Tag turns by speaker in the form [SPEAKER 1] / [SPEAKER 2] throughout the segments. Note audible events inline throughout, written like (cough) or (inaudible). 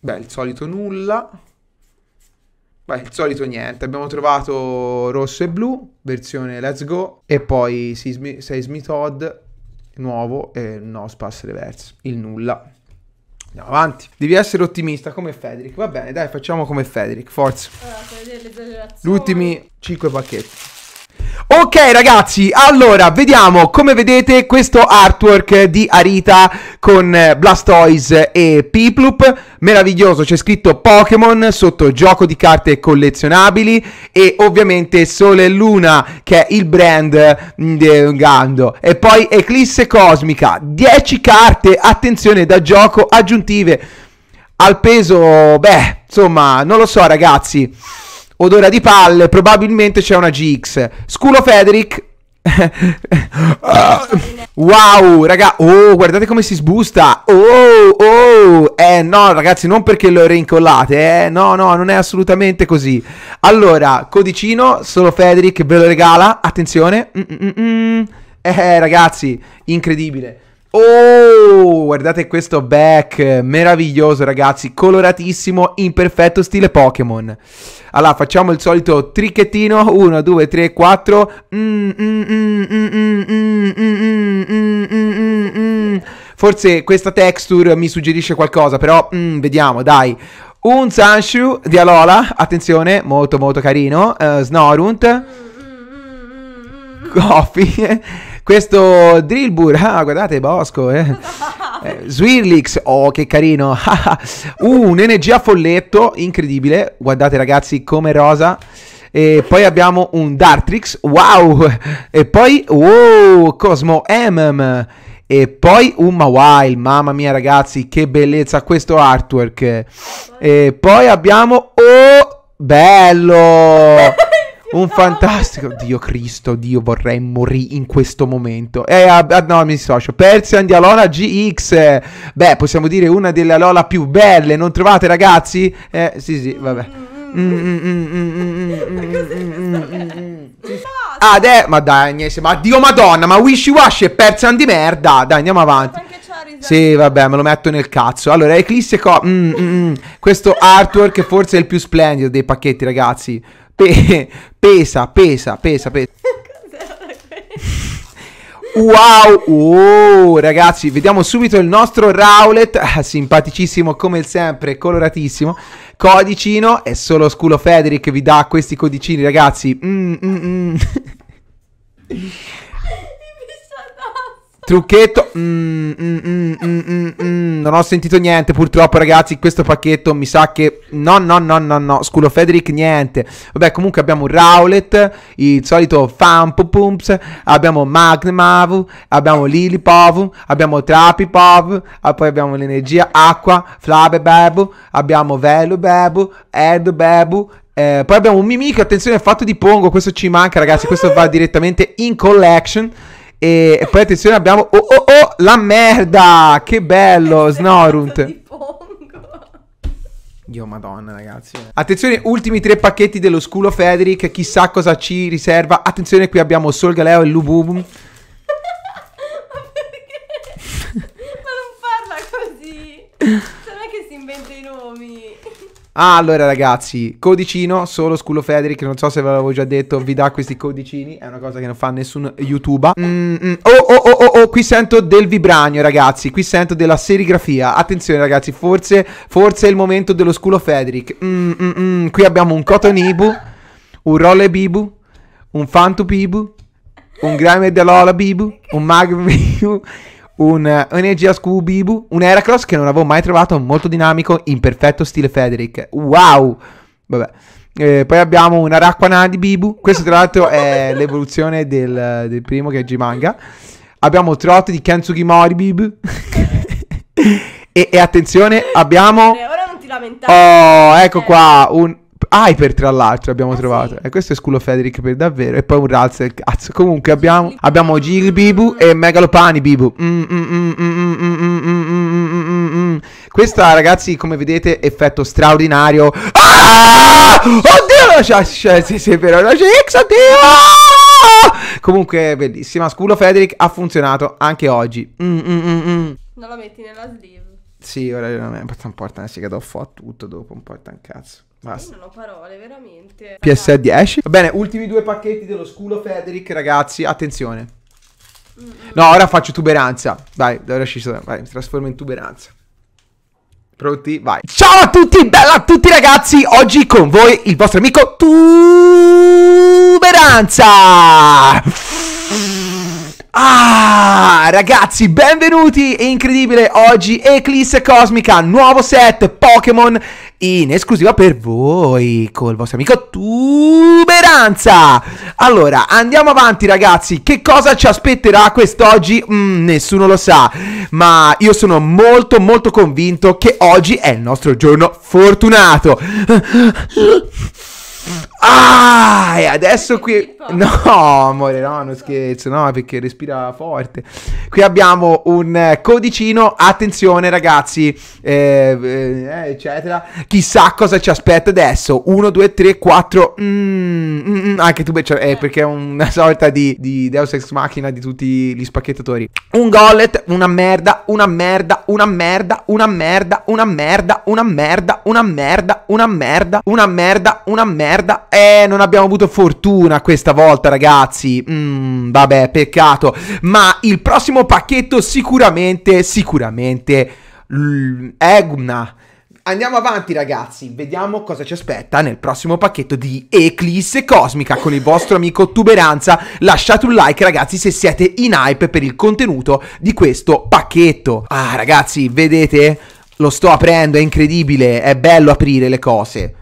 [SPEAKER 1] Beh, il solito nulla. Beh, il solito niente. Abbiamo trovato rosso e blu, versione let's go. E poi Seismi, Todd, nuovo, e no spass reverse, il nulla. Andiamo avanti. Devi essere ottimista come Federic. Va bene, dai, facciamo come Federic, forza. Allora, Gli 5 pacchetti. Ok ragazzi, allora vediamo come vedete questo artwork di Arita con eh, Blastoise e Piplup Meraviglioso, c'è scritto Pokémon sotto gioco di carte collezionabili E ovviamente Sole e Luna che è il brand mm, di Gando E poi Eclisse Cosmica, 10 carte, attenzione, da gioco aggiuntive Al peso, beh, insomma, non lo so ragazzi odora di palle, probabilmente c'è una GX. Sculo Federic. (laughs) wow, raga, oh, guardate come si sbusta. Oh, oh, eh no, ragazzi, non perché lo rincollate, eh. No, no, non è assolutamente così. Allora, codicino, solo Federic ve lo regala. Attenzione. Mm -mm -mm. mm. Eh, ragazzi, incredibile. Oh, guardate questo back, meraviglioso ragazzi, coloratissimo, in perfetto stile Pokémon. Allora, facciamo il solito trichettino, 1, 2, 3, 4. Forse questa texture mi suggerisce qualcosa, però mm, vediamo, dai. Un Sanshu di Alola, attenzione, molto molto carino, uh, Snorunt, Coffee... Questo Drillbur, ah, guardate Bosco, eh. (laughs) eh. Swirlix, oh che carino. (laughs) uh, un NG folletto, incredibile. Guardate ragazzi come rosa. E poi abbiamo un Dartrix, wow. E poi, wow, Cosmo MM. E poi un Mawile, mamma mia ragazzi, che bellezza questo artwork. E poi abbiamo, oh, bello. (laughs) Un fantastico. Dio Cristo, Dio, vorrei morire in questo momento. Eh, ah, ah no, mi socio. Persian di Alola GX. Beh, possiamo dire una delle Alola più belle, non trovate, ragazzi? Eh, sì, sì, vabbè. Adè, mm, mm, mm, ah, ma dai, Agnese, ma Dio Madonna, ma Wishy Wash è Persian di merda. Dai, andiamo avanti. Sì, vabbè, me lo metto nel cazzo. Allora, Eclisse Co. Mm, mm, mm. Questo artwork è forse il più splendido dei pacchetti, ragazzi. Pe- pesa, pesa, pesa, pesa. Wow, oh, ragazzi, vediamo subito il nostro Rowlet, ah, simpaticissimo come sempre, coloratissimo, codicino, è solo Sculo Federic vi dà questi codicini, ragazzi. Mm, mm, mm. Trucchetto. Mm, mm, mm, mm, mm. Ehm, non ho sentito niente purtroppo ragazzi, questo pacchetto mi sa che no no no no no, Scuro Federic niente. Vabbè comunque abbiamo Rowlet, il solito Fampopumps, abbiamo Magnamavu, abbiamo Lilipov, abbiamo Trapipov, ah, poi abbiamo l'energia Acqua, Flabebebu, abbiamo Velobebu, Erdobebu, eh, poi abbiamo un Mimic, attenzione al fatto di Pongo, questo ci manca ragazzi, questo va direttamente in collection. E, poi attenzione abbiamo... Oh oh oh, la merda! Che bello, (laughs) Snorunt. Dio madonna ragazzi Attenzione ultimi tre pacchetti dello sculo Federic Chissà cosa ci riserva Attenzione qui abbiamo Sol Galeo e Lububum (laughs) Ma perché? (laughs) Ma non parla così Sarà che si inventa i nomi Ah, allora ragazzi, codicino solo Sculo Federic, non so se ve l'avevo già detto, vi dà questi codicini, è una cosa che non fa nessun youtuber. Mm, mm. Oh, oh, oh, oh, oh, qui sento del vibranio ragazzi, qui sento della serigrafia. Attenzione ragazzi, forse, forse è il momento dello Sculo Federic. Mm, mm, mm. qui abbiamo un Cotton Ibu, un Role Bibu, un Bibu, un Grime Bibu, un Bibu un eh, Energia Scoobibu, un Heracross che non avevo mai trovato, molto dinamico, in perfetto stile Federic. Wow! Vabbè. Eh, poi abbiamo un Rakwana di Bibu, questo tra l'altro è (laughs) l'evoluzione del, del primo che è G-Manga. Abbiamo Trot di Kensuke Mori Bibu. (laughs) e, e, attenzione, abbiamo... Ora non ti lamentare. Oh, ecco qua, un Hyper tra l'altro abbiamo trovato. E questo è School of Frederick per davvero. E poi un Ralz del cazzo. Comunque abbiamo, abbiamo Bibu e Megalopani Bibu. Mm, mm, mm, Questa ragazzi come vedete effetto straordinario. Ah! Oddio! Cioè, cioè, se sei però la CX, oddio! Comunque bellissima. School of Frederick ha funzionato anche oggi. Non la metti nella sleeve. Sì, ora non importa, non importa, che do fo a tutto dopo, non importa un cazzo. Basta. Io non ho parole, veramente. PS10. Va bene, ultimi due pacchetti dello sculo Federic, ragazzi. Attenzione. No, ora faccio tuberanza. Vai, ora ci sono. Vai, mi trasformo in tuberanza. Pronti? Vai. Ciao a tutti, bella a tutti ragazzi. Oggi con voi il vostro amico Tuberanza. Ah, ragazzi, benvenuti! È incredibile, oggi Eclisse Cosmica, nuovo set Pokémon in esclusiva per voi, col vostro amico Tuberanza! Allora, andiamo avanti ragazzi, che cosa ci aspetterà quest'oggi? Mm, nessuno lo sa, ma io sono molto molto convinto che oggi è il nostro giorno fortunato! Ah, e adesso qui... No, amore, no, non scherzo, no, perché respira forte. Qui abbiamo un codicino, attenzione ragazzi, eh, eh, eccetera. Chissà cosa ci aspetta adesso. 1, 2, 3, 4... anche tu, cioè, eh, perché è una sorta di, di Deus Ex Machina di tutti gli spacchettatori. Un gollet, una merda, una merda, una merda, una merda, una merda, una merda, una merda, una merda, una merda, una merda, una merda merda. Eh, non abbiamo avuto fortuna questa volta, ragazzi. Mm, vabbè, peccato. Ma il prossimo pacchetto sicuramente, sicuramente mm, è una... Andiamo avanti ragazzi, vediamo cosa ci aspetta nel prossimo pacchetto di Eclisse Cosmica con il vostro amico Tuberanza. Lasciate un like ragazzi se siete in hype per il contenuto di questo pacchetto. Ah ragazzi, vedete? Lo sto aprendo, è incredibile, è bello aprire le cose.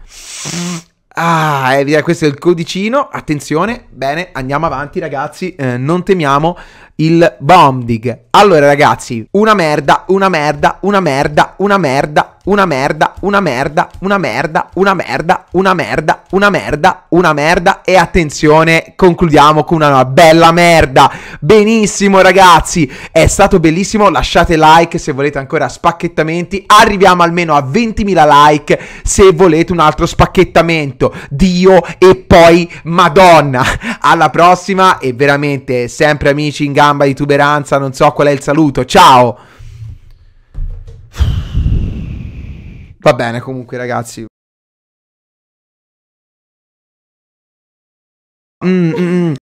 [SPEAKER 1] Ah, eh, questo è il codicino. Attenzione, bene, andiamo avanti ragazzi. Eh, non temiamo il Bomdig. Allora ragazzi, una merda, una merda, una merda, una merda, una merda, una merda, una merda, una merda, una merda, una merda, una merda e attenzione, concludiamo con una bella merda. Benissimo ragazzi, è stato bellissimo, lasciate like se volete ancora spacchettamenti, arriviamo almeno a 20.000 like se volete un altro spacchettamento. Dio e poi Madonna. Alla prossima e veramente sempre amici in gamba gamba, tituberanza, non so qual è il saluto. Ciao! Va bene comunque ragazzi. Mm, mm, mm.